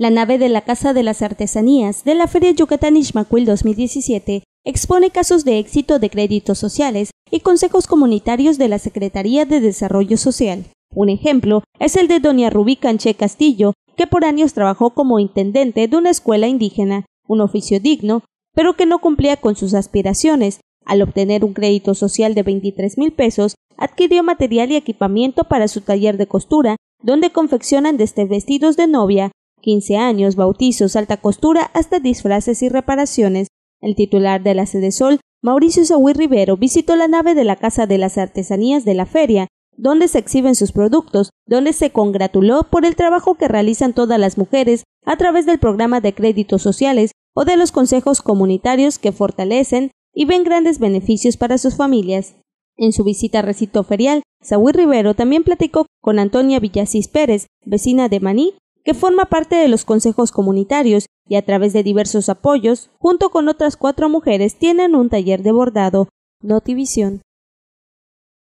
La nave de la Casa de las Artesanías de la Feria Yucatán Ishmaquil 2017 expone casos de éxito de créditos sociales y consejos comunitarios de la Secretaría de Desarrollo Social. Un ejemplo es el de doña Rubí Canché Castillo, que por años trabajó como intendente de una escuela indígena, un oficio digno, pero que no cumplía con sus aspiraciones. Al obtener un crédito social de 23 mil pesos, adquirió material y equipamiento para su taller de costura, donde confeccionan desde este vestidos de novia 15 años, bautizos, alta costura, hasta disfraces y reparaciones. El titular de la Sede Sol, Mauricio Saúl Rivero, visitó la nave de la Casa de las Artesanías de la Feria, donde se exhiben sus productos, donde se congratuló por el trabajo que realizan todas las mujeres a través del programa de créditos sociales o de los consejos comunitarios que fortalecen y ven grandes beneficios para sus familias. En su visita a recito ferial, Saúl Rivero también platicó con Antonia Villasís Pérez, vecina de Maní, que forma parte de los consejos comunitarios y a través de diversos apoyos, junto con otras cuatro mujeres, tienen un taller de bordado. Notivisión.